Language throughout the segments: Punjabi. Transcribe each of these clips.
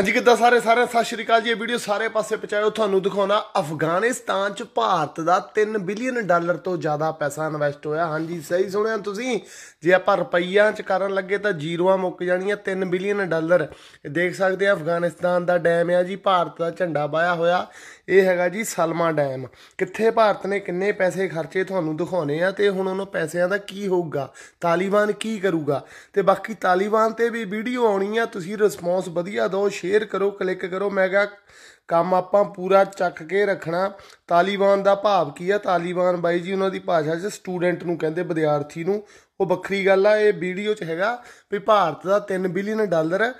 ਹਾਂਜੀ ਕਿੱਦਾਂ ਸਾਰੇ ਸਾਰੇ ਸਤਿ ਸ਼੍ਰੀ ਅਕਾਲ ਜੀ ਇਹ ਵੀਡੀਓ ਸਾਰੇ ਪਾਸੇ ਪਹੁੰਚਾਇਓ ਤੁਹਾਨੂੰ ਦਿਖਾਉਣਾ ਅਫਗਾਨਿਸਤਾਨ ਚ ਭਾਰਤ ਦਾ 3 ਬਿਲੀਅਨ ਡਾਲਰ ਤੋਂ ਜ਼ਿਆਦਾ ਪੈਸਾ ਇਨਵੈਸਟ ਹੋਇਆ ਹਾਂਜੀ ਸਹੀ ਸੁਣਿਆ ਤੁਸੀਂ ਜੇ ਆਪਾਂ ਰੁਪਈਆਂ ਚ ਕਰਨ ਲੱਗੇ ਤਾਂ ਜ਼ੀਰੋਆਂ ਮੁੱਕ ਜਾਣੀਆਂ 3 ਬਿਲੀਅਨ ਡਾਲਰ ਦੇਖ ਸਕਦੇ ਆ ਅਫਗਾਨਿਸਤਾਨ ਦਾ ਡੈਮ ਆ ਜੀ ਭਾਰਤ ਦਾ ਝੰਡਾ ਪਾਇਆ ਹੋਇਆ ਇਹ ਹੈਗਾ ਜੀ ਸਲਮਾ ਡੈਮ ਕਿੱਥੇ ਭਾਰਤ ਨੇ ਕਿੰਨੇ ਪੈਸੇ ਖਰਚੇ ਤੁਹਾਨੂੰ ਦਿਖਾਉਣੇ ਆ ਤੇ ਹੁਣ ਉਹਨਾਂ ਪੈਸਿਆਂ ਦਾ ਕੀ ਹੋਊਗਾ ਤਾਲਿਬਾਨ ਕੀ ਕਰੂਗਾ ਤੇ ਬਾਕੀ ਤਾਲਿਬਾਨ ਤੇ ਵੀ ਵੀਡੀਓ ਆਉਣੀ ਆ ਤੁਸੀਂ ਰਿਸਪੌਂਸ ਵਧੀਆ ਦਿਓ ਸ਼ੇਅਰ ਕਰੋ ਕਲਿੱਕ ਕਰੋ ਮੈਂ ਕਹਾਂ ਕੰਮ ਆਪਾਂ ਪੂਰਾ ਚੱਕ ਕੇ ਰੱਖਣਾ ਤਾਲਿਬਾਨ ਦਾ ਭਾਵ ਕੀ ਆ ਤਾਲਿਬਾਨ ਬਾਈ ਜੀ ਉਹਨਾਂ ਦੀ ਭਾਸ਼ਾ 'ਚ ਸਟੂਡੈਂਟ ਨੂੰ ਕਹਿੰਦੇ ਵਿਦਿਆਰਥੀ ਨੂੰ ਉਹ ਵੱਖਰੀ ਗੱਲ ਆ ਇਹ ਵੀਡੀਓ 'ਚ ਹੈਗਾ ਵੀ ਭਾਰਤ ਦਾ 3 ਬਿਲੀਅਨ ਡਾਲਰ ਹੈ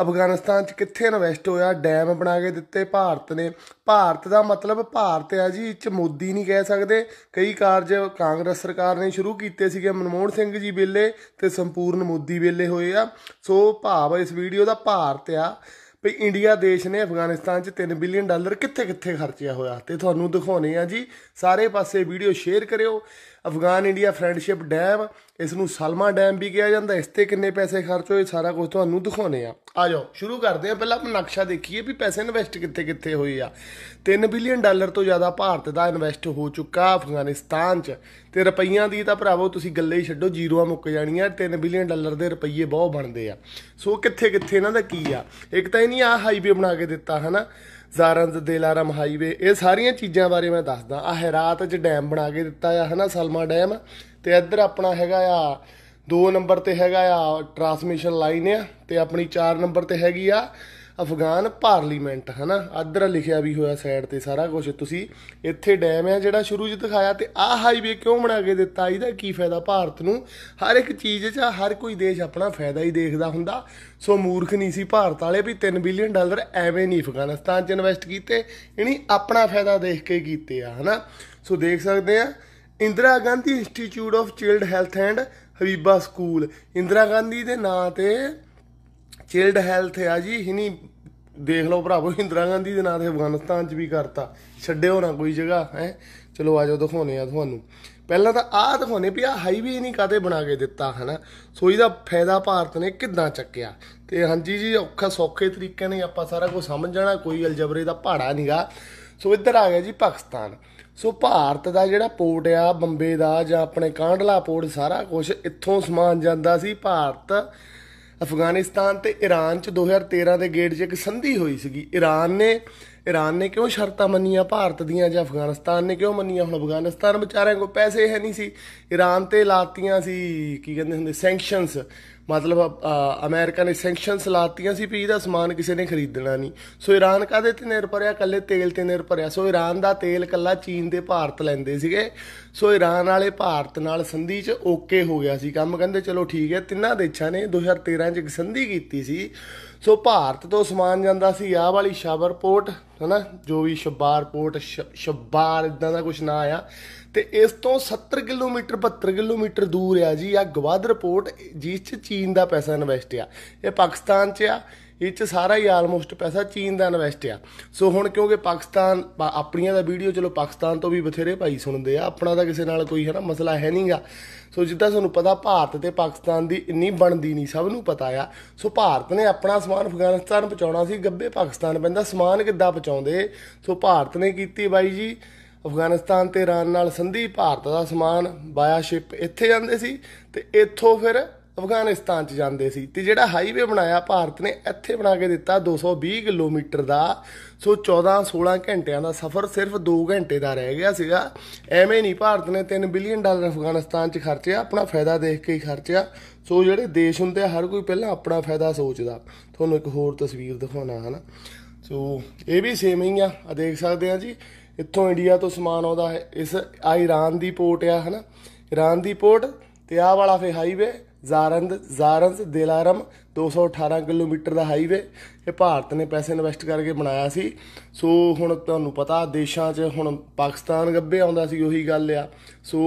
ਅਫਗਾਨਿਸਤਾਨ 'ਚ ਕਿੱਥੇ ਇਨਵੈਸਟ ਹੋਇਆ ਡੈਮ ਬਣਾ ਕੇ ਦਿੱਤੇ ਭਾਰਤ ਨੇ ਭਾਰਤ ਦਾ ਮਤਲਬ ਭਾਰਤ ਆ ਜੀ ਇੱਚ ਮੋਦੀ ਨਹੀਂ ਕਹਿ ਸਕਦੇ ਕਈ ਕਾਰਜ ਕਾਂਗਰਸ ਸਰਕਾਰ ਨੇ ਸ਼ੁਰੂ ਕੀਤੇ ਸੀਗੇ ਮਨਮੋਹਨ ਸਿੰਘ ਜੀ ਵੇਲੇ ਤੇ ਸੰਪੂਰਨ ਮੋਦੀ ਵੇਲੇ ਹੋਏ ਆ ਸੋ ਭਾਵ ਇਸ ਵੀਡੀਓ ਦਾ ਭਾਰਤ ਆ ਵੀ ਇੰਡੀਆ ਦੇਸ਼ ਨੇ ਅਫਗਾਨਿਸਤਾਨ 'ਚ 3 ਬਿਲੀਅਨ ਡਾਲਰ ਕਿੱਥੇ-ਕਿੱਥੇ ਖਰਚਿਆ ਹੋਇਆ ਤੇ ਤੁਹਾਨੂੰ ਦਿਖਾਉਣੇ ਆ ਜੀ ਸਾਰੇ ਪਾਸੇ ਵੀਡੀਓ ਸ਼ੇਅਰ ਕਰਿਓ ਅਫਗਾਨ ਇੰਡੀਆ ਫਰੈਂਡਸ਼ਿਪ ਡੈਮ ਇਸ ਨੂੰ ਸਲਮਾ ਡੈਮ ਵੀ ਕਿਹਾ ਜਾਂਦਾ ਇਸ ਤੇ ਕਿੰਨੇ ਪੈਸੇ ਖਰਚ ਹੋਏ ਸਾਰਾ ਕੁਝ ਤੁਹਾਨੂੰ ਦਿਖਾਉਨੇ ਆ ਆ ਜਾਓ ਸ਼ੁਰੂ ਕਰਦੇ ਆ ਪਹਿਲਾਂ ਆਪਣਾ ਨਕਸ਼ਾ ਦੇਖੀਏ ਵੀ ਪੈਸੇ ਇਨਵੈਸਟ ਕਿੱਥੇ ਕਿੱਥੇ ਹੋਏ ਆ 3 ਬਿਲੀਅਨ ਡਾਲਰ ਤੋਂ ਜ਼ਿਆਦਾ ਭਾਰਤ ਦਾ ਇਨਵੈਸਟ ਹੋ ਚੁੱਕਾ ਅਫਗਾਨਿਸਤਾਨ 'ਚ ਤੇ ਰੁਪਈਆਂ ਦੀ ਤਾਂ ਭਰਾਵੋ ਤੁਸੀਂ ਗੱਲੇ ਹੀ ਛੱਡੋ ਜ਼ੀਰੋਆਂ ਮੁੱਕ ਜਾਣੀਆਂ 3 ਬਿਲੀਅਨ ਡਾਲਰ ਦੇ ਰੁਪਈਏ ਬਹੁਤ ਬਣਦੇ ਆ ਸੋ ਕਿੱਥੇ ਕਿੱਥੇ ਇਹਨਾਂ ਦਾ ਕੀ ਆ ਇੱਕ ਤਾਂ ਇਹ ਨਹੀਂ ਆ ਹਾਈਵੇ ਬਣਾ ਕੇ ਦਿੱਤਾ ਹਨਾ ਦੇ ਦੇਲਾਰਮ ਹਾਈਵੇ ਇਹ ਸਾਰੀਆਂ ਚੀਜ਼ਾਂ ਬਾਰੇ ਮੈਂ ਦੱਸਦਾ ਆ ਹੈਰਾਤ 'ਚ ਡੈਮ ਬਣਾ ਕੇ ਦਿੱਤਾ ਆ ਹਨਾ ਸਲਮਾ ਡੈਮ ਤੇ ਇੱਧਰ ਆਪਣਾ ਹੈਗਾ ਆ 2 ਨੰਬਰ ਤੇ ਹੈਗਾ ਆ ਟਰਾਂਸਮਿਸ਼ਨ ਲਾਈਨ ਆ ਤੇ ਆਪਣੀ 4 ਨੰਬਰ ਤੇ ਹੈਗੀ ਆ ਅਫਗਾਨ ਪਾਰਲੀਮੈਂਟ ਹਨਾ ਆਦਰ ਲਿਖਿਆ ਵੀ ਹੋਇਆ ਸਾਈਡ ਤੇ ਸਾਰਾ ਕੁਝ ਤੁਸੀਂ ਇੱਥੇ ਡੈਮ ਹੈ ਜਿਹੜਾ ਸ਼ੁਰੂ 'ਚ ਦਿਖਾਇਆ ਤੇ ਆਹ ਹਾਈਵੇ ਕਿਉਂ ਬਣਾ ਕੇ ਦਿੱਤਾ ਇਹਦਾ ਕੀ ਫਾਇਦਾ ਭਾਰਤ ਨੂੰ ਹਰ ਇੱਕ ਚੀਜ਼ 'ਚ ਹਰ ਕੋਈ ਦੇਸ਼ ਆਪਣਾ ਫਾਇਦਾ ਹੀ ਦੇਖਦਾ ਹੁੰਦਾ ਸੋ ਮੂਰਖ ਨਹੀਂ ਸੀ ਭਾਰਤ ਵਾਲੇ ਵੀ 3 ਬਿਲੀਅਨ ਡਾਲਰ ਐਵੇਂ ਨਹੀਂ ਅਫਗਾਨਿਸਤਾਨ 'ਚ ਇਨਵੈਸਟ ਕੀਤੇ ਯਾਨੀ ਆਪਣਾ ਫਾਇਦਾ ਦੇਖ ਕੇ ਕੀਤੇ ਆ ਹਨਾ ਸੋ ਦੇਖ ਸਕਦੇ ਆ Indira Gandhi institute of child health and Habiba school Indira Gandhi ਦੇ ਨਾਂ ਤੇ ਚਾਈਲਡ ਹੈਲਥ ਆ ਜੀ ਹਿਨੀ ਦੇਖ ਲਓ ਭਰਾਵੋ ਇੰਦਰਾ ਗਾਂਧੀ ਦੇ ਨਾਂ ਤੇ ਅਫਗਾਨਿਸਤਾਨ 'ਚ ਵੀ ਕਰਤਾ ਛੱਡਿਓ ਨਾ ਕੋਈ ਜਗ੍ਹਾ ਹੈ ਚਲੋ ਆਜੋ ਦਿਖਾਉਨੇ ਆ ਤੁਹਾਨੂੰ ਪਹਿਲਾਂ ਤਾਂ ਆਹ ਦਿਖਾਉਨੇ ਵੀ ਆ ਹਾਈਵੇ ਨਹੀਂ ਕਾਤੇ ਬਣਾ ਕੇ ਦਿੱਤਾ ਹਨਾ ਸੋ ਇਹਦਾ ਫਾਇਦਾ ਭਾਰਤ ਨੇ ਕਿੱਦਾਂ ਚੱਕਿਆ ਤੇ ਹਾਂਜੀ ਜੀ ਔਖਾ ਸੌਖੇ ਤਰੀਕੇ ਨੇ ਆਪਾਂ ਸਾਰਾ ਕੁਝ ਸਮਝ ਜਾਣਾ ਕੋਈ ਅਲਜਬਰੇ ਦਾ ਪਹਾੜਾ ਨਹੀਂਗਾ ਸੋ ਇੱਧਰ ਆ ਗਿਆ ਜੀ ਪਾਕਿਸਤਾਨ ਸੋ ਭਾਰਤ ਦਾ ਜਿਹੜਾ ਪੋਰਟ ਆ ਬੰਬੇ ਦਾ ਜਾਂ ਆਪਣੇ ਕਾਂਡਲਾ ਪੋਰਟ ਸਾਰਾ ਕੁਝ ਇੱਥੋਂ ਸਮਾਨ ਜਾਂਦਾ ਸੀ ਭਾਰਤ ਅਫਗਾਨਿਸਤਾਨ ਤੇ ਈਰਾਨ ਚ 2013 ਦੇ ਗੇੜ 'ਚ ਇੱਕ ਸੰਧੀ ਹੋਈ ਸੀਗੀ ਈਰਾਨ ਨੇ ਈਰਾਨ ਨੇ ਕਿਉਂ ਸ਼ਰਤਾਂ ਮੰਨੀਆਂ ਭਾਰਤ ਦੀਆਂ ਜਾਂ ਅਫਗਾਨਿਸਤਾਨ ਨੇ ਕਿਉਂ ਮੰਨੀਆਂ ਹੁਣ ਅਫਗਾਨਿਸਤਾਨ ਵਿਚਾਰਿਆਂ ਕੋਲ ਪੈਸੇ ਹੈ ਨਹੀਂ ਸੀ ਈਰਾਨ ਤੇ ਲਾਤੀਆਂ ਸੀ ਕੀ ਕਹਿੰਦੇ ਹੁੰਦੇ ਸੈਂਕਸ਼ਨਸ ਮਤਲਬ ਅਮਰੀਕਾ ਨੇ ਸੈਂਕਸ਼ਨਸ ਲਾਤੀਆਂ ਸੀ ਵੀ ਇਹਦਾ ਸਮਾਨ ਕਿਸੇ ਨੇ ਖਰੀਦਣਾ ਨਹੀਂ ਸੋ ਈਰਾਨ ਕਾਦੇ ਤੇ ਨਿਰਭਰ ਆ ਕੱਲੇ ਤੇਲ ਤੇ ਨਿਰਭਰ ਆ ਸੋ ਈਰਾਨ ਦਾ ਤੇਲ ਕੱਲਾ ਚੀਨ ਦੇ ਭਾਰਤ ਲੈਂਦੇ ਸੀਗੇ ਸੋ ਈਰਾਨ ਵਾਲੇ ਭਾਰਤ ਨਾਲ ਸੰਧੀ 'ਚ ਓਕੇ ਹੋ ਗਿਆ ਸੀ ਕੰਮ ਕਹਿੰਦੇ ਚਲੋ ਠੀਕ ਹੈ ਤਿੰਨਾਂ ਦੇਸ਼ਾਂ ਨੇ 2013 'ਚ ਇੱਕ ਸੰਧੀ ਕੀਤੀ ਸੀ ਸੋ ਭਾਰਤ ਤੋਂ ਸਮਾਨ ਜਾਂਦਾ ਸੀ ਆਹ ਵਾਲੀ ਸ਼ਾਬਰ ਪੋਰਟ ਜੋ ਵੀ ਸ਼ਬਾਰ ਪੋਰਟ ਸ਼ਬਾਰ ਇਦਾਂ ਦਾ ਕੁਝ ਨਾ ਆਇਆ ਤੇ ਇਸ ਤੋਂ 70 ਕਿਲੋਮੀਟਰ 72 ਕਿਲੋਮੀਟਰ ਦੂਰ ਆ ਜੀ ਆ ਗਵਾਦਰ ਪੋਰਟ ਜਿਸ 'ਚ ਚੀਨ ਦਾ ਪੈਸਾ ਇਨਵੈਸਟ ਆ ਇਹ ਪਾਕਿਸਤਾਨ 'ਚ ਆ ਇਹ 'ਚ ਸਾਰਾ ਹੀ ਆਲਮੋਸਟ ਪੈਸਾ ਚੀਨ ਦਾ ਇਨਵੈਸਟ ਆ ਸੋ ਹੁਣ ਕਿਉਂਕਿ ਪਾਕਿਸਤਾਨ ਆਪਣੀਆਂ ਦਾ ਵੀਡੀਓ ਚਲੋ ਪਾਕਿਸਤਾਨ ਤੋਂ ਵੀ ਬਥੇਰੇ ਭਾਈ ਸੁਣਦੇ ਆ ਆਪਣਾ ਤਾਂ ਕਿਸੇ ਨਾਲ ਕੋਈ ਹੈ ਨਾ ਮਸਲਾ ਹੈ ਨਹੀਂਗਾ ਸੋ ਜਿੱਦਾਂ ਤੁਹਾਨੂੰ ਪਤਾ ਭਾਰਤ ਤੇ ਪਾਕਿਸਤਾਨ ਦੀ ਇੰਨੀ ਬਣਦੀ ਨਹੀਂ ਸਭ ਨੂੰ ਪਤਾ ਆ ਸੋ ਭਾਰਤ ਨੇ ਆਪਣਾ ਸਮਾਨ ਅਫਗਾਨਿਸਤਾਨ ਪਹੁੰਚਾਉਣਾ ਸੀ ਗੱਬੇ ਪਾਕਿਸਤਾਨ ਪੈਂਦਾ ਸਮਾਨ ਕਿੱਦਾਂ ਪਹੁੰਚਾਉਂਦੇ ਸੋ ਭਾਰਤ ਨੇ ਕੀਤੀ ਬਾਈ ਜੀ ਅਫਗਾਨਿਸਤਾਨ ਤੇ ਇਰਾਨ ਨਾਲ ਸੰਧੀ ਭਾਰਤ ਦਾ ਸਮਾਨ ਬਾਇਆ ਸ਼ਿਪ ਇੱਥੇ ਜਾਂਦੇ ਸੀ ਤੇ ਇੱਥੋਂ ਫਿਰ ਅਫਗਾਨਿਸਤਾਨ ਚ ਜਾਂਦੇ ਸੀ ਤੇ ਜਿਹੜਾ ਹਾਈਵੇ ਬਣਾਇਆ ਭਾਰਤ ਨੇ ਇੱਥੇ ਬਣਾ ਕੇ ਦਿੱਤਾ 220 ਕਿਲੋਮੀਟਰ ਦਾ ਸੋ 14 16 ਘੰਟਿਆਂ ਦਾ ਸਫ਼ਰ ਸਿਰਫ 2 ਘੰਟੇ ਦਾ ਰਹਿ ਗਿਆ ਸੀਗਾ ਐਵੇਂ ਨਹੀਂ ਭਾਰਤ ਨੇ 3 ਬਿਲੀਅਨ ਡਾਲਰ ਅਫਗਾਨਿਸਤਾਨ ਚ ਖਰਚਿਆ ਆਪਣਾ ਫਾਇਦਾ ਦੇਖ ਕੇ ਹੀ ਖਰਚਿਆ ਸੋ ਜਿਹੜੇ ਦੇਸ਼ ਹੁੰਦੇ ਆ ਹਰ ਕੋਈ ਪਹਿਲਾਂ ਆਪਣਾ ਫਾਇਦਾ ਸੋਚਦਾ ਤੁਹਾਨੂੰ ਇੱਕ ਹੋਰ ਤਸਵੀਰ ਦਿਖਾਉਣਾ ਹਨਾ ਸੋ ਇਹ ਵੀ ਸੇਮ ਹੀ ਆ ਆ ਦੇਖ ਸਕਦੇ ਆ ਜੀ ਇੱਥੋਂ ਇੰਡੀਆ ਤੋਂ ਸਮਾਨ ਆਉਂਦਾ ਹੈ ਇਸ ਆਇਰਾਨ ਦੀ ਪੋਰਟ ਆ ਹਨਾ ਇਰਾਨ ਦੀ ਪੋਰਟ ਤੇ ਆ ਵਾਲਾ ਫੇ ਹਾਈਵੇ ਜ਼ਾਰੰਦ ਜ਼ਾਰੰਦ ਦਿਲਾਰਮ 218 ਕਿਲੋਮੀਟਰ ਦਾ ਹਾਈਵੇ ਇਹ ਭਾਰਤ ਨੇ ਪੈਸੇ ਇਨਵੈਸਟ ਕਰਕੇ ਬਣਾਇਆ ਸੀ ਸੋ ਹੁਣ ਤੁਹਾਨੂੰ ਪਤਾ ਦੇਸ਼ਾਂ 'ਚ ਹੁਣ ਪਾਕਿਸਤਾਨ ਗੱਬੇ ਆਉਂਦਾ ਸੀ ਉਹੀ ਗੱਲ ਆ ਸੋ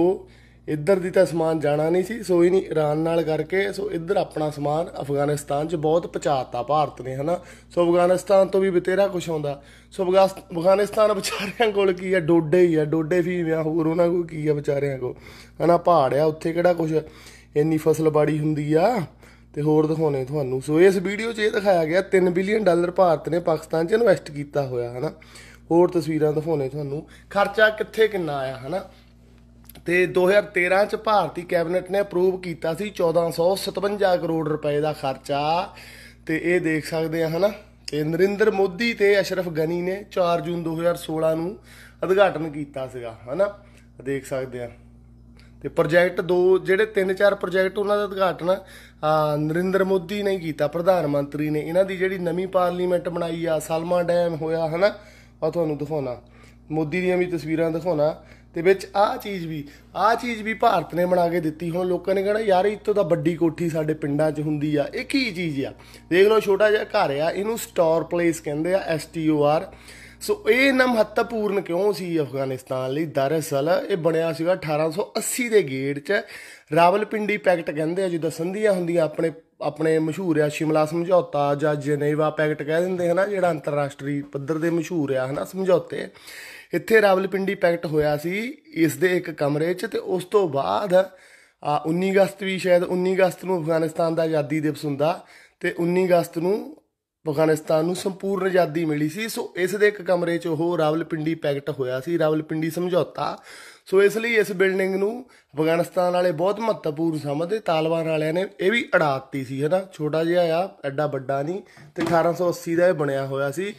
ਇੱਧਰ ਦੀ ਤਾਂ ਸਮਾਨ ਜਾਣਾ ਨਹੀਂ ਸੀ ਸੋ ਹੀ ਨਹੀਂ ਇਰਾਨ ਨਾਲ ਕਰਕੇ ਸੋ ਇੱਧਰ ਆਪਣਾ ਸਮਾਨ ਅਫਗਾਨਿਸਤਾਨ 'ਚ ਬਹੁਤ ਪਹੁੰਚਾਤਾ ਭਾਰਤ ਨੇ ਹਨਾ ਸੋ ਅਫਗਾਨਿਸਤਾਨ ਤੋਂ ਵੀ ਬਤੇਰਾ ਕੁਝ ਆਉਂਦਾ ਸੋ ਅਫਗਾਨਿਸਤਾਨ ਵਿਚਾਰਿਆਂ ਕੋਲ ਕੀ ਆ ਡੋਡੇ ਹੀ ਆ ਡੋਡੇ ਵੀ ਆ ਹੋਰ ਉਹਨਾਂ ਕੋਲ ਕੀ ਆ ਵਿਚਾਰਿਆਂ ਕੋਲ ਹਨਾ ਪਹਾੜ ਆ ਉੱਥੇ ਕਿਹੜਾ ਕੁਝ ਇੰਨੀ ਫਸਲ ਬਾੜੀ ਹੁੰਦੀ ਆ ਤੇ ਹੋਰ ਦਿਖਾਉਣੇ ਤੁਹਾਨੂੰ ਸੋ ਇਸ ਵੀਡੀਓ 'ਚ ਇਹ ਦਿਖਾਇਆ ਗਿਆ 3 ਬਿਲੀਅਨ ਡਾਲਰ ਭਾਰਤ ਨੇ ਪਾਕਿਸਤਾਨ 'ਚ ਇਨਵੈਸਟ ਕੀਤਾ ਹੋਇਆ ਹਨਾ ਹੋਰ ਤਸਵੀਰਾਂ ਦਿਖਾਉਣੇ ਤੁਹਾਨੂੰ ਖਰਚਾ ਕਿੱਥੇ ਕਿੰਨਾ ਆਇਆ ਹਨਾ ਤੇ 2013 ਚ ਭਾਰਤੀ ਕੈਬਨਿਟ ਨੇ ਅਪਰੂਵ ਕੀਤਾ ਸੀ 1457 ਕਰੋੜ ਰੁਪਏ ਦਾ ਖਰਚਾ ਤੇ ਇਹ ਦੇਖ ਸਕਦੇ ਆ ਹਨਾ ਤੇ ਨਰਿੰਦਰ ਮੋਦੀ ਤੇ ਅਸ਼ਰਫ ਗਨੀ ਨੇ 4 ਜੂਨ 2016 ਨੂੰ ਉਦਘਾਟਨ ਕੀਤਾ ਸੀਗਾ ਹਨਾ ਦੇਖ ਸਕਦੇ ਆ ਤੇ ਪ੍ਰੋਜੈਕਟ ਦੋ ਜਿਹੜੇ 3-4 ਪ੍ਰੋਜੈਕਟ ਉਹਨਾਂ ਦਾ ਉਦਘਾਟਨ ਨਰਿੰਦਰ ਮੋਦੀ ਨੇ ਕੀਤਾ ਪ੍ਰਧਾਨ ਮੰਤਰੀ ਨੇ ਇਹਨਾਂ ਦੀ ਜਿਹੜੀ ਨਵੀਂ ਪਾਰਲੀਮੈਂਟ ਬਣਾਈ ਆ ਸਲਮਾ ਡੈਮ ਹੋਇਆ ਹਨਾ ਆ ਤੁਹਾਨੂੰ ਦਿਖਾਉਣਾ ਮੋਦੀ ਦੀਆਂ ਵੀ ਤਸਵੀਰਾਂ ਦਿਖਾਉਣਾ ਤੇ ਵਿੱਚ ਆਹ ਚੀਜ਼ ਵੀ ਆਹ ਚੀਜ਼ ਵੀ ਭਾਰਤ ਨੇ ਬਣਾ ਕੇ ਦਿੱਤੀ ਹੁਣ ਲੋਕਾਂ ਨੇ ਕਹਣਾ ਯਾਰ ਇਤੋਂ ਦਾ ਵੱਡੀ ਕੋਠੀ ਸਾਡੇ ਪਿੰਡਾਂ 'ਚ ਹੁੰਦੀ ਆ ਇਹ ਕੀ ਚੀਜ਼ ਆ ਦੇਖ ਲਓ ਛੋਟਾ ਜਿਹਾ ਘਰ ਆ ਇਹਨੂੰ ਸਟੋਰ ਪਲੇਸ ਕਹਿੰਦੇ ਆ S T O R so ਇਹ ਨਾ ਮਹੱਤਵਪੂਰਨ ਕਿਉਂ ਸੀ ਅਫਗਾਨਿਸਤਾਨ ਲਈ ਦਰਅਸਲ ਇਹ ਬਣਿਆ ਸੀਗਾ 1880 ਦੇ ਗੇੜ 'ਚ ਰਾਵਲਪਿੰਡੀ ਪੈਕਟ ਕਹਿੰਦੇ ਆ ਜਿੱਦਾਂ ਸੰਧੀਆਂ ਹੁੰਦੀਆਂ ਆਪਣੇ ਆਪਣੇ ਮਸ਼ਹੂਰ ਆ ਸ਼ਿਮਲਾ ਸਮਝੌਤਾ ਜਾਂ ਜਨੇਵਾ ਪੈਕਟ ਕਹਿ ਦਿੰਦੇ ਹਨਾ ਜਿਹੜਾ ਅੰਤਰਰਾਸ਼ਟਰੀ ਪੱਧਰ ਦੇ ਮਸ਼ਹੂਰ ਆ ਹਨਾ ਸਮਝੌਤੇ ਇੱਥੇ ਰਾਵਲਪਿੰਡੀ ਪੈਕਟ ਹੋਇਆ ਸੀ ਇਸ ਦੇ ਇੱਕ ਕਮਰੇ 'ਚ ਤੇ ਉਸ ਤੋਂ ਬਾਅਦ 19 ਅਗਸਤ ਵੀ ਸ਼ਾਇਦ 19 ਅਗਸਤ ਨੂੰ ਅਫਗਾਨਿਸਤਾਨ ਦਾ ਆਜ਼ਾਦੀ ਦਿਵਸ ਹੁੰਦਾ ਤੇ 19 ਅਗਸਤ ਨੂੰ ਅਫਗਾਨਿਸਤਾਨ ਨੂੰ ਸੰਪੂਰਨ ਆਜ਼ਾਦੀ ਮਿਲੀ ਸੀ ਸੋ ਇਸ ਦੇ ਇੱਕ ਕਮਰੇ 'ਚ ਉਹ ਰਾਵਲਪਿੰਡੀ ਪੈਕਟ ਹੋਇਆ ਸੀ ਰਾਵਲਪਿੰਡੀ ਸਮਝੌਤਾ ਸੋ ਇਸ ਲਈ ਇਸ ਬਿਲਡਿੰਗ ਨੂੰ ਅਫਗਾਨਿਸਤਾਨ ਵਾਲੇ ਬਹੁਤ ਮਹੱਤਵਪੂਰਨ ਸਮਝਦੇ ਤਾਲਿਬਾਨ ਵਾਲਿਆਂ ਨੇ ਇਹ ਵੀ ਅੜਾਤੀ ਸੀ ਹੈਨਾ ਛੋਟਾ ਜਿਹਾ ਆ ਐਡਾ ਵੱਡਾ ਨਹੀਂ ਤੇ 1880 ਦਾ ਇਹ ਬਣਿਆ ਹੋਇਆ ਸੀ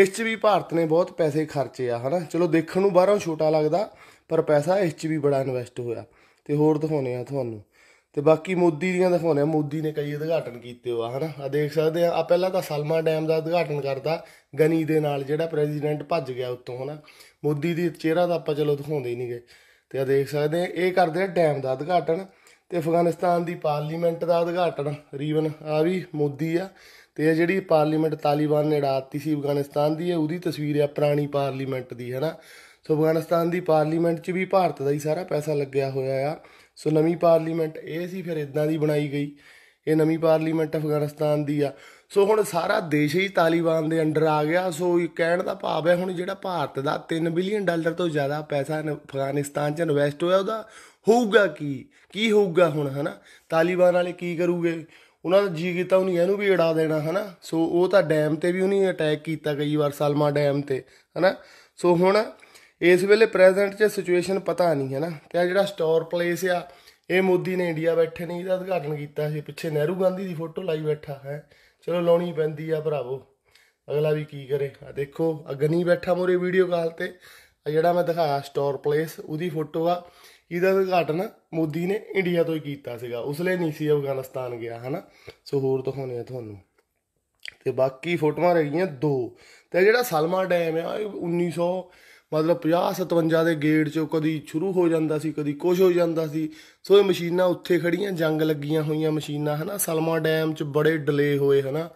ਇਸ 'ਚ ਵੀ ਭਾਰਤ ਨੇ ਬਹੁਤ ਪੈਸੇ ਖਰਚੇ ਆ ਹੈਨਾ ਚਲੋ ਦੇਖਣ ਨੂੰ ਬਾਹਰੋਂ ਛੋਟਾ ਲੱਗਦਾ ਪਰ ਪੈਸਾ ਇਸ 'ਚ ਵੀ ਬੜਾ ਇਨਵੈਸਟ ਹੋਇਆ ਤੇ ਹੋਰ ਦਿਖਾਉਣੇ ਆ ਤੁਹਾਨੂੰ ਤੇ ਬਾਕੀ ਮੋਦੀ ਦੀਆਂ ਦਿਖਾਉਣੇ ਮੋਦੀ ਨੇ ਕਈ ਉਦਘਾਟਨ ਕੀਤੇ ਹੋਆ ਹਨਾ ਆ ਦੇਖ ਸਕਦੇ ਆ ਆ ਪਹਿਲਾਂ ਤਾਂ ਸਲਮਾ ਡੈਮ ਦਾ ਉਦਘਾਟਨ ਕਰਦਾ ਗਨੀ ਦੇ ਨਾਲ ਜਿਹੜਾ ਪ੍ਰੈਜ਼ੀਡੈਂਟ ਭੱਜ ਗਿਆ ਉੱਤੋਂ ਹਨਾ ਮੋਦੀ ਦੀ ਚਿਹਰਾ ਤਾਂ ਆਪਾਂ ਚਲੋ ਦਿਖਾਉਂਦੇ ਹੀ ਨਹੀਂਗੇ ਤੇ ਆ ਦੇਖ ਸਕਦੇ ਆ ਇਹ ਕਰਦੇ ਆ ਡੈਮ ਦਾ ਉਦਘਾਟਨ ਤੇ ਅਫਗਾਨਿਸਤਾਨ ਦੀ ਪਾਰਲੀਮੈਂਟ ਦਾ ਉਦਘਾਟਨ ਰੀਵਨ ਆ ਵੀ ਮੋਦੀ ਆ ਤੇ ਇਹ ਜਿਹੜੀ ਪਾਰਲੀਮੈਂਟ ਤਾਲਿਬਾਨ ਨੇ ਢਾਤੀ ਸੀ ਅਫਗਾਨਿਸਤਾਨ ਦੀ ਇਹ ਉਹਦੀ ਤਸਵੀਰ ਆ ਪੁਰਾਣੀ ਪਾਰਲੀਮੈਂਟ ਦੀ ਹੈਨਾ ਸੋ ਅਫਗਾਨਿਸਤਾਨ ਦੀ ਪਾਰਲੀਮੈਂਟ 'ਚ ਵੀ ਭਾਰਤ ਦਾ ਹੀ ਸਾਰਾ ਪੈਸਾ ਲੱਗਿਆ ਹੋਇਆ ਆ ਸੋ ਨਵੀਂ ਪਾਰਲੀਮੈਂਟ ਇਹ ਸੀ ਫਿਰ ਇਦਾਂ ਦੀ ਬਣਾਈ ਗਈ ਇਹ ਨਵੀਂ ਪਾਰਲੀਮੈਂਟ ਅਫਗਾਨਿਸਤਾਨ ਦੀ ਆ ਸੋ ਹੁਣ ਸਾਰਾ ਦੇਸ਼ ਹੀ ਤਾਲੀਬਾਨ ਦੇ ਅੰਡਰ ਆ ਗਿਆ ਸੋ ਇਹ ਕਹਿਣ ਦਾ ਭਾਵ ਹੈ ਹੁਣ ਜਿਹੜਾ ਭਾਰਤ ਦਾ 3 ਬਿਲੀਅਨ ਡਾਲਰ ਤੋਂ ਜ਼ਿਆਦਾ ਪੈਸਾ ਅਫਗਾਨਿਸਤਾਨ 'ਚ ਇਨਵੈਸਟ ਹੋਇਆ ਉਹਦਾ ਹੋਊਗਾ ਕੀ ਕੀ ਹੋਊਗਾ ਹੁਣ ਹਨਾ ਤਾਲੀਬਾਨ ਵਾਲੇ ਕੀ ਕਰੂਗੇ ਉਹਨਾਂ ਦਾ ਜੀ ਕੀਤਾ ਉਹਨੇ ਇਹਨੂੰ ਵੀ ਉਡਾ ਦੇਣਾ ਹਨਾ ਸੋ ਉਹ ਤਾਂ ਡੈਮ ਤੇ ਵੀ ਉਹਨੇ ਅਟੈਕ ਕੀਤਾ ਕਈ ਵਾਰ ਸਲਮਾ ਡੈਮ ਤੇ ਹਨਾ ਸੋ ਹੁਣ ਇਸ ਵੇਲੇ ਪ੍ਰੈਜ਼ੈਂਟ 'ਚ ਸਿਚੁਏਸ਼ਨ ਪਤਾ ਨਹੀਂ ਹੈ ਨਾ ਤੇ ਆ ਜਿਹੜਾ ਸਟੋਰ ਪਲੇਸ ਆ ਇਹ ਮੋਦੀ ਨੇ ਇੰਡੀਆ ਬੈਠੇ ਨਹੀਂ ਇਹਦਾ ਉਦਘਾਟਨ ਕੀਤਾ ਸੀ ਪਿੱਛੇ ਨਹਿਰੂ ਗਾਂਧੀ ਦੀ ਫੋਟੋ ਲਾਈ ਬੈਠਾ ਹੈ ਚਲੋ ਲਾਉਣੀ ਪੈਂਦੀ ਆ ਭਰਾਵੋ ਅਗਲਾ ਵੀ ਕੀ ਕਰੇ ਆ ਦੇਖੋ ਅਗਨੀ ਬੈਠਾ ਮੋਰੇ ਵੀਡੀਓ ਕਾਲ ਤੇ ਆ ਜਿਹੜਾ ਮੈਂ ਦਿਖਾਇਆ ਸਟੋਰ ਪਲੇਸ ਉਹਦੀ ਫੋਟੋ ਆ ਇਹਦਾ ਉਦਘਾਟਨ ਮੋਦੀ ਨੇ ਇੰਡੀਆ ਤੋਂ ਹੀ ਕੀਤਾ ਸੀਗਾ ਉਸਲੇ ਨਹੀਂ ਸੀ ਅਫਗਾਨਿਸਤਾਨ ਗਿਆ ਹਨਾ ਸੋ ਹੋਰ ਦਿਖਾਉਣੇ ਆ ਤੁਹਾਨੂੰ ਤੇ ਬਾਕੀ ਫੋਟੋਆਂ ਰਹਿ ਗਈਆਂ ਦੋ ਤੇ ਜਿਹੜਾ ਸਲਮਾ ਡੈਮ ਆ 1900 ਮਤਲਬ 50 57 ਦੇ ਗੇੜ ਚੋਂ ਕਦੀ ਸ਼ੁਰੂ ਹੋ ਜਾਂਦਾ ਸੀ ਕਦੀ ਕੁਝ ਹੋ ਜਾਂਦਾ ਸੀ ਸੋ ਇਹ ਮਸ਼ੀਨਾਂ ਉੱਥੇ ਖੜੀਆਂ ਜੰਗ ਲੱਗੀਆਂ ਹੋਈਆਂ ਮਸ਼ੀਨਾਂ ਹਨਾ ਸਲਮਾ ਡੈਮ 'ਚ ਬੜੇ ਡਿਲੇ ਹੋਏ ਹਨਾ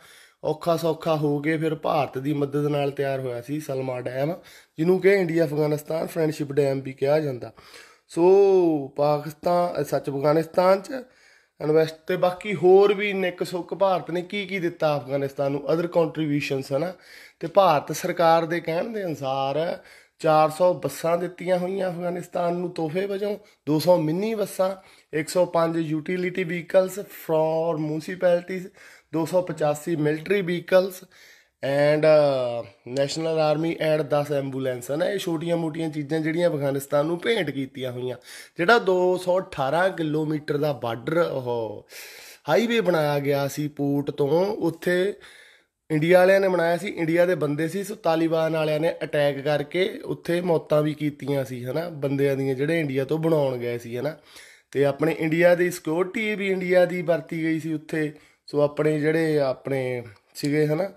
ਔਖਾ ਸੌਖਾ ਹੋ ਕੇ ਫਿਰ ਭਾਰਤ ਦੀ ਮਦਦ ਨਾਲ ਤਿਆਰ ਹੋਇਆ ਸੀ ਸਲਮਾ ਡੈਮ ਜਿਹਨੂੰ ਕਿ ਇੰਡੀਆ ਅਫਗਾਨਿਸਤਾਨ ਫਰੈਂਡਸ਼ਿਪ ਡੈਮ ਵੀ ਕਿਹਾ ਜਾਂਦਾ ਸੋ ਪਾਕਿਸਤਾਨ ਸੱਚ ਅਫਗਾਨਿਸਤਾਨ 'ਚ ਇਨਵੈਸਟ ਤੇ ਬਾਕੀ ਹੋਰ ਵੀ ਨਿੱਕ ਸੁੱਕ ਭਾਰਤ ਨੇ ਕੀ ਕੀ ਦਿੱਤਾ ਅਫਗਾਨਿਸਤਾਨ ਨੂੰ ਅਦਰ ਕੰਟਰੀਬਿਊਸ਼ਨਸ ਹਨਾ ਤੇ ਭਾਰਤ ਸਰਕਾਰ ਦੇ ਕਹਿਣ ਦੇ ਅਨਸਾਰ 400 ਬੱਸਾਂ ਦਿੱਤੀਆਂ ਹੋਈਆਂ ਅਫਗਾਨਿਸਤਾਨ ਨੂੰ ਤੋਹਫੇ ਵਜੋਂ 200 ਮਿੰਨੀ ਬੱਸਾਂ 105 utility vehicles for municipalities 285 military vehicles and national army and 10 ਐਂਬੂਲੈਂਸਾਂ ਨੇ ਇਹ ਛੋਟੀਆਂ-ਮੋਟੀਆਂ ਚੀਜ਼ਾਂ ਜਿਹੜੀਆਂ ਅਫਗਾਨਿਸਤਾਨ ਨੂੰ ਭੇਂਟ ਕੀਤੀਆਂ ਹੋਈਆਂ ਜਿਹੜਾ 218 ਕਿਲੋਮੀਟਰ ਦਾ ਬਾਰਡਰ ਉਹ ਹਾਈਵੇ ਬਣਾਇਆ ਗਿਆ ਸੀ ਪੋਰਟ ਤੋਂ ਉੱਥੇ ਇੰਡੀਆ ਵਾਲਿਆਂ ਨੇ ਬਣਾਇਆ ਸੀ ਇੰਡੀਆ ਦੇ ਬੰਦੇ ਸੀ ਸੋ ਤਾਲਿਬਾਨ ਵਾਲਿਆਂ ਨੇ ਅਟੈਕ ਕਰਕੇ ਉੱਥੇ ਮੌਤਾਂ ਵੀ ਕੀਤੀਆਂ ਸੀ ਹਨਾ ਬੰਦਿਆਂ ਦੀਆਂ ਜਿਹੜੇ ਇੰਡੀਆ ਤੋਂ ਬਣਾਉਣ ਗਏ ਸੀ ਹਨਾ ਤੇ ਆਪਣੇ ਇੰਡੀਆ ਦੀ ਸਿਕਿਉਰਿਟੀ ਵੀ ਇੰਡੀਆ ਦੀ ਵਰਤੀ ਗਈ ਸੀ ਉੱਥੇ ਸੋ ਆਪਣੇ ਜਿਹੜੇ ਆਪਣੇ ਸੀਗੇ ਹਨਾ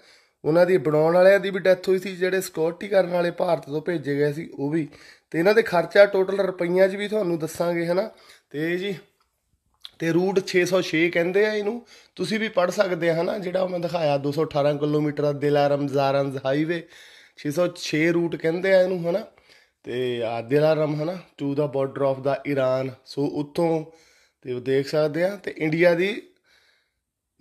ਉਹਨਾਂ ਦੀ ਬਣਾਉਣ ਵਾਲਿਆਂ ਦੀ ਵੀ ਡੈਥ ਹੋਈ ਸੀ ਜਿਹੜੇ ਸਿਕਿਉਰਿਟੀ ਕਰਨ ਵਾਲੇ ਭਾਰਤ ਤੋਂ ਭੇਜੇ ਗਏ ਸੀ ਉਹ ਵੀ ਤੇ ਇਹਨਾਂ ਦੇ ਖਰਚਾ ਟੋਟਲ ਰੁਪਈਆਂ 'ਚ ਵੀ ਤੁਹਾਨੂੰ ਦੱਸਾਂਗੇ ਹਨਾ ਤੇ ਜੀ ਤੇ ਰੂਟ 606 ਕਹਿੰਦੇ ਆ ਇਹਨੂੰ ਤੁਸੀਂ ਵੀ ਪੜ ਸਕਦੇ ਆ ਹਨਾ ਜਿਹੜਾ ਮੈਂ ਦਿਖਾਇਆ 218 ਕਿਲੋਮੀਟਰ ਦਿਲਾਰਮ ਰਮਜ਼ਾਰਨ ਹਾਈਵੇ 606 ਰੂਟ ਕਹਿੰਦੇ ਆ ਇਹਨੂੰ ਹਨਾ ਤੇ ਆ ਦਿਲਾਰਮ ਹਨਾ to the border of the Iran so ਉੱਥੋਂ ਤੇ ਉਹ ਦੇਖ ਸਕਦੇ ਆ ਤੇ ਇੰਡੀਆ ਦੀ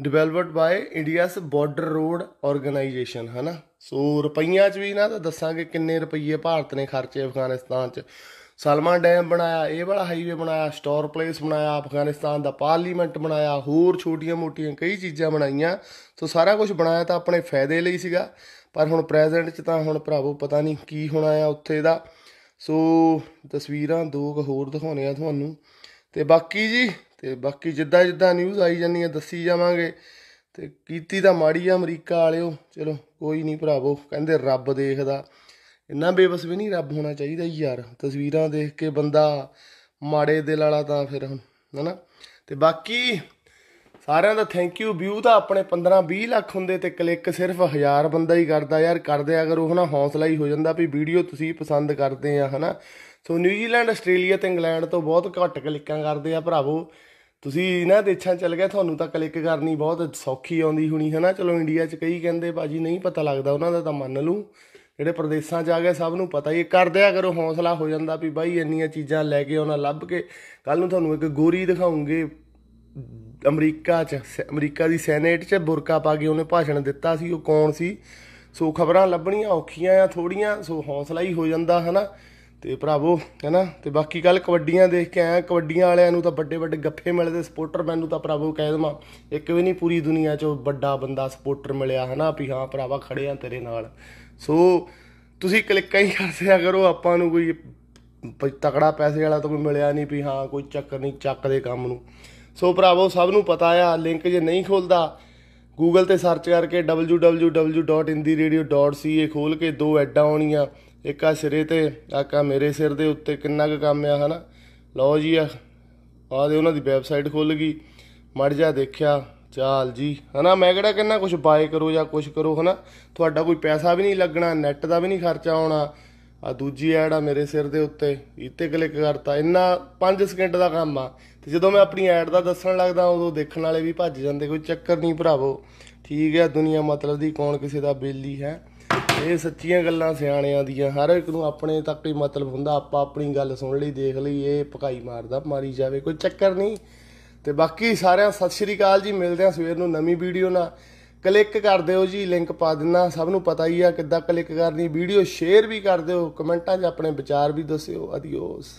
developed by India's border road organisation ਹਨਾ ਸੋ ਰੁਪਈਆਂ 'ਚ ਵੀ ਨਾ ਤਾਂ ਦੱਸਾਂਗੇ ਕਿੰਨੇ ਰੁਪਈਏ ਭਾਰਤ ਨੇ ਖਰਚੇ ਅਫਗਾਨਿਸਤਾਨ 'ਚ ਸਲਮਾਨ ਡੈਮ ਬਣਾਇਆ ਇਹ ਵਾਲਾ ਹਾਈਵੇ ਬਣਾਇਆ ਸਟੋਰ ਪਲੇਸ ਬਣਾਇਆ ਅਫਗਾਨਿਸਤਾਨ ਦਾ ਪਾਰਲੀਮੈਂਟ ਬਣਾਇਆ ਹੋਰ ਛੋਟੀਆਂ-ਮੋਟੀਆਂ ਕਈ ਚੀਜ਼ਾਂ ਬਣਾਈਆਂ ਸੋ ਸਾਰਾ ਕੁਝ ਬਣਾਇਆ ਤਾਂ ਆਪਣੇ ਫਾਇਦੇ ਲਈ ਸੀਗਾ ਪਰ ਹੁਣ ਪ੍ਰੈਜ਼ੈਂਟ 'ਚ ਤਾਂ ਹੁਣ ਭਰਾਵੋ ਪਤਾ ਨਹੀਂ ਕੀ ਹੋਣਾ ਆ ਉੱਥੇ ਦਾ ਸੋ ਤਸਵੀਰਾਂ ਦੋ ਕੁ ਹੋਰ ਦਿਖਾਉਣੇ ਆ ਤੁਹਾਨੂੰ ਤੇ ਬਾਕੀ ਜੀ ਤੇ ਬਾਕੀ ਜਿੱਦਾਂ ਜਿੱਦਾਂ ਨਿਊਜ਼ ਆਈ ਜਾਂਦੀ ਹੈ ਦੱਸੀ ਜਾਵਾਂਗੇ ਤੇ ਕੀਤੀ ਤਾਂ ਮਾੜੀ ਆ ਅਮਰੀਕਾ ਵਾਲਿਓ ਚਲੋ ਕੋਈ ਨਹੀਂ ਭਰਾਵੋ ਕਹਿੰਦੇ ਰੱਬ ਦੇਖਦਾ ਇੰਨਾ ਬੇਵਸ ਵੀ ਨਹੀਂ ਰੱਬ ਹੋਣਾ ਚਾਹੀਦਾ ਯਾਰ ਤਸਵੀਰਾਂ ਦੇਖ ਕੇ ਬੰਦਾ ਮਾੜੇ ਦਿਲ ਵਾਲਾ ਤਾਂ ਫਿਰ ਹਨਾ ਤੇ ਬਾਕੀ ਸਾਰਿਆਂ ਦਾ ਥੈਂਕ ਯੂ ਵਿਊ ਤਾਂ ਆਪਣੇ 15 20 ਲੱਖ ਹੁੰਦੇ ਤੇ ਕਲਿੱਕ ਸਿਰਫ 1000 ਬੰਦਾ ਹੀ ਕਰਦਾ ਯਾਰ ਕਰਦੇ ਅਗਰ ਉਹ ਨਾ ਹੌਸਲਾ ਹੀ ਹੋ ਜਾਂਦਾ ਵੀ ਵੀਡੀਓ ਤੁਸੀਂ ਪਸੰਦ ਕਰਦੇ ਆ ਹਨਾ ਸੋ ਨਿਊਜ਼ੀਲੈਂਡ ਆਸਟ੍ਰੇਲੀਆ ਤੇ ਇੰਗਲੈਂਡ ਤੋਂ ਬਹੁਤ ਘੱਟ ਕਲਿੱਕਾਂ ਕਰਦੇ ਆ ਭਰਾਵੋ ਤੁਸੀਂ ਇਹਨਾਂ ਦੇਸ਼ਾਂ ਚੱਲ ਗਏ ਤੁਹਾਨੂੰ ਤਾਂ ਕਲਿੱਕ ਕਰਨੀ ਬਹੁਤ ਸੌਖੀ ਆਉਂਦੀ ਹੋਣੀ ਹਨਾ ਚਲੋ ਇੰਡੀਆ 'ਚ ਕਈ ਕਹਿੰਦੇ ਬਾਜੀ ਨਹੀਂ ਪਤਾ ਲੱਗਦਾ ਉਹਨਾਂ ਦਾ ਤਾਂ ਮੰਨ ਲੂ ਜਿਹੜੇ ਪ੍ਰਦੇਸ਼ਾਂ 'ਚ ਆ ਗਏ ਸਭ ਨੂੰ ਪਤਾ ਹੀ ਕਰਦਿਆ ਕਰੋ ਹੌਸਲਾ ਹੋ ਜਾਂਦਾ ਵੀ ਬਾਈ ਇੰਨੀਆਂ ਚੀਜ਼ਾਂ ਲੈ ਕੇ ਆਉਣਾ ਲੱਭ ਕੇ ਕੱਲ ਨੂੰ ਤੁਹਾਨੂੰ ਇੱਕ ਗੋਰੀ ਦਿਖਾਉਂਗੇ ਅਮਰੀਕਾ 'ਚ ਅਮਰੀਕਾ ਦੀ ਸੈਨੇਟ 'ਚ ਬੁਰਕਾ ਪਾ ਕੇ ਉਹਨੇ ਭਾਸ਼ਣ ਦਿੱਤਾ ਸੀ ਉਹ ਕੌਣ ਸੀ ਸੋ ਖਬਰਾਂ ਲੱਭਣੀਆਂ ਔਖੀਆਂ ਆ ਥੋੜੀਆਂ ਸੋ ਹੌਸਲਾ ਹੀ ਹੋ ਜਾਂਦਾ ਹਨਾ ਤੇ ਭਰਾਵੋ ਹੈਨਾ ਤੇ ਬਾਕੀ ਕੱਲ ਕਬੱਡੀਆਂ ਦੇਖ ਕੇ ਆਇਆ ਕਬੱਡੀਆਂ ਵਾਲਿਆਂ ਨੂੰ ਤਾਂ ਵੱਡੇ ਵੱਡੇ ਗੱਫੇ ਮਿਲਦੇ ਸਪੋਰਟਰ ਮੈਨੂੰ ਤਾਂ ਭਰਾਵੋ ਕਹਿ ਦਵਾ ਇੱਕ ਵੀ ਨਹੀਂ ਪੂਰੀ ਦੁਨੀਆ 'ਚ ਵੱਡਾ ਬੰਦਾ ਸਪੋਰਟਰ ਮਿਲਿਆ ਹੈਨਾ ਵੀ ਹਾਂ ਭਰਾਵਾ ਖੜੇ ਆ ਤੇਰੇ ਨਾਲ ਸੋ ਤੁਸੀਂ ਕਲਿੱਕਾਂ ਹੀ ਕਰਦਿਆ ਕਰੋ ਆਪਾਂ ਨੂੰ ਕੋਈ ਤਕੜਾ ਪੈਸੇ ਵਾਲਾ ਤਾਂ ਕੋਈ ਮਿਲਿਆ ਨਹੀਂ ਵੀ ਹਾਂ ਕੋਈ ਚੱਕਰ ਨਹੀਂ ਚੱਕ ਦੇ ਕੰਮ ਨੂੰ ਸੋ ਭਰਾਵੋ ਸਭ ਨੂੰ ਪਤਾ ਆ ਲਿੰਕ ਜੇ ਨਹੀਂ ਖੁੱਲਦਾ Google ਤੇ ਸਰਚ ਕਰਕੇ www.indiradio.ca ਖੋਲ ਕੇ ਦੋ ਐਡਾਂ ਆਉਣੀਆਂ ਇੱਕ ਆ ਸਿਰੇ ਤੇ ਆਕਾ ਮੇਰੇ ਸਿਰ ਦੇ ਉੱਤੇ ਕਿੰਨਾ ਕੁ ਕੰਮ ਆ ਹਨਾ ਲਓ ਜੀ ਆ ਆ ਦੇ ਉਹਨਾਂ ਦੀ ਵੈਬਸਾਈਟ ਖੁੱਲ ਗਈ ਮੜ ਜਾ ਦੇਖਿਆ ਚਾਲ ਜੀ ਹਨਾ ਮੈਂ ਕਿਹੜਾ ਕਿੰਨਾ ਕੁਝ ਬਾਏ ਕਰੋ ਜਾਂ ਕੁਝ ਕਰੋ ਹਨਾ ਤੁਹਾਡਾ ਕੋਈ ਪੈਸਾ ਵੀ ਨਹੀਂ ਲੱਗਣਾ ਨੈਟ ਦਾ ਵੀ ਨਹੀਂ ਖਰਚਾ ਆਉਣਾ ਆ ਦੂਜੀ ਐਡ ਆ ਮੇਰੇ ਸਿਰ ਦੇ ਉੱਤੇ ਇੱਥੇ ਕਲਿੱਕ ਕਰਤਾ ਇੰਨਾ 5 ਸਕਿੰਟ ਦਾ ਕੰਮ ਆ ਤੇ ਜਦੋਂ ਮੈਂ ਆਪਣੀ ਐਡ ਦਾ ਦੱਸਣ ਲੱਗਦਾ ਉਦੋਂ ਦੇਖਣ ਵਾਲੇ ਵੀ ਭੱਜ ਜਾਂਦੇ ਕੋਈ ਚੱਕਰ ਨਹੀਂ ਭਰਾਵੋ ਠੀਕ ਹੈ ਦੁਨੀਆ ਮਤਲਬ ਦੀ ਕੌਣ ਕਿਸੇ ਦਾ ਬੇਲੀ ਹੈ ਇਹ ਸੱਚੀਆਂ ਗੱਲਾਂ ਸਿਆਣਿਆਂ ਦੀਆਂ ਹਰ ਇੱਕ ਨੂੰ ਆਪਣੇ ਤੱਕ ਹੀ ਮਤਲਬ ਹੁੰਦਾ ਆਪਾਂ ਆਪਣੀ ਗੱਲ ਸੁਣ ਲਈ ਦੇਖ ਲਈ ਇਹ ਪਕਾਈ ਮਾਰਦਾ ਮਾਰੀ ਜਾਵੇ ਕੋਈ ਚੱਕਰ ਨਹੀਂ ਤੇ ਬਾਕੀ ਸਾਰਿਆਂ ਸਤਿ ਸ਼੍ਰੀ ਅਕਾਲ ਜੀ ਮਿਲਦੇ ਆ ਸਵੇਰ ਨੂੰ ਨਵੀਂ ਵੀਡੀਓ ਨਾਲ ਕਲਿੱਕ ਕਰ ਦਿਓ ਜੀ ਲਿੰਕ ਪਾ ਦਿੰਨਾ ਸਭ ਨੂੰ ਪਤਾ ਹੀ ਆ ਕਿੱਦਾਂ ਕਲਿੱਕ ਕਰਨੀ ਵੀਡੀਓ ਸ਼ੇਅਰ ਵੀ ਕਰ ਦਿਓ ਕਮੈਂਟਾਂ 'ਚ ਆਪਣੇ ਵਿਚਾਰ ਵੀ ਦੱਸਿਓ ਅਦੀਓਸ